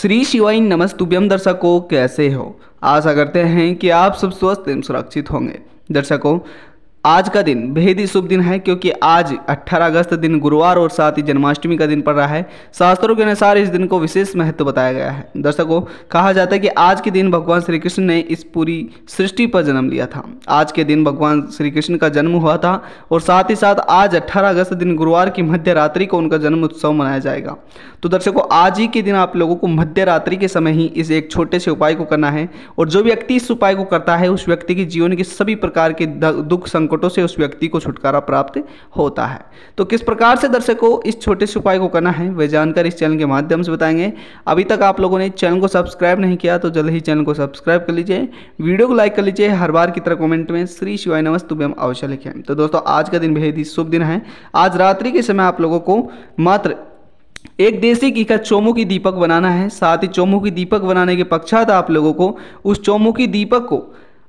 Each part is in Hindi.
श्री शिवाय नमस्तुभ्यम दर्शकों कैसे हो आशा करते हैं कि आप सब स्वस्थ एवं सुरक्षित होंगे दर्शकों आज का दिन बेहद ही शुभ दिन है क्योंकि आज 18 अगस्त दिन गुरुवार और साथ ही जन्माष्टमी का दिन पड़ रहा है शास्त्रों के अनुसार इस दिन को विशेष महत्व बताया गया है दर्शकों कहा जाता है कि आज के दिन भगवान श्री कृष्ण ने इस पूरी सृष्टि पर जन्म लिया था आज के दिन भगवान श्री कृष्ण का जन्म हुआ था और साथ ही साथ आज अट्ठारह अगस्त दिन गुरुवार की मध्य रात्रि को उनका जन्म उत्सव मनाया जाएगा तो दर्शकों आज ही के दिन आप लोगों को मध्य रात्रि के समय ही इस एक छोटे से उपाय को करना है और जो व्यक्ति इस उपाय को करता है उस व्यक्ति के जीवन के सभी प्रकार के दुख संकट संकटों से उस व्यक्ति को छुटकारा प्राप्त होता है तो किस प्रकार से दर्शकों इस छोटे से उपाय को करना है वह जानकर इस चैनल के माध्यम से बताएंगे अभी तक आप लोगों ने चैनल को सब्सक्राइब नहीं किया तो जल्द ही चैनल को सब्सक्राइब कर लीजिए वीडियो को लाइक कर लीजिए हर बार की तरह कॉमेंट में श्री शिवाय नमस्तु एवं अवश्य लिखें तो दोस्तों आज का दिन बेहद ही शुभ दिन है आज रात्रि के समय आप लोगों को मात्र एक देसी घी का चौमुखी दीपक बनाना है साथ ही चौमुखी दीपक बनाने के पश्चात आप लोगों को उस चौमुखी दीपक को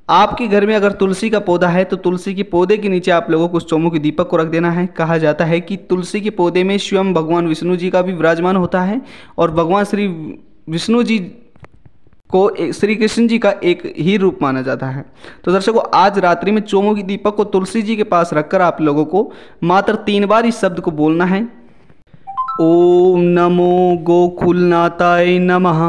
आपके घर में अगर तुलसी का पौधा है तो तुलसी के पौधे के नीचे आप लोगों को के दीपक को रख देना है कहा जाता है कि तुलसी के पौधे में स्वयं भगवान विष्णु जी का भी विराजमान होता है और भगवान श्री विष्णु जी को श्री कृष्ण जी का एक ही रूप माना जाता है तो दर्शकों आज रात्रि में चोमुखी दीपक को तुलसी जी के पास रखकर आप लोगों को मात्र तीन बार इस शब्द को बोलना है ओम नमो गोकुलनाथाय नमः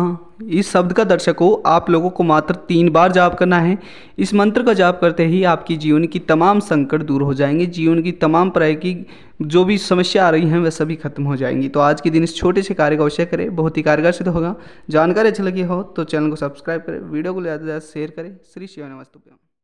इस शब्द का दर्शकों आप लोगों को मात्र तीन बार जाप करना है इस मंत्र का जाप करते ही आपकी जीवन की तमाम संकट दूर हो जाएंगे जीवन की तमाम प्राय की जो भी समस्या आ रही हैं वह सभी खत्म हो जाएंगी तो आज के दिन इस छोटे से कार्य का अवश्य करें बहुत ही कारगर सिद्ध होगा जानकारी अच्छी लगी हो तो चैनल को सब्सक्राइब करें वीडियो को ज़्यादा से ज़्यादा शेयर करें श्री शिव नमस्तुभ्यम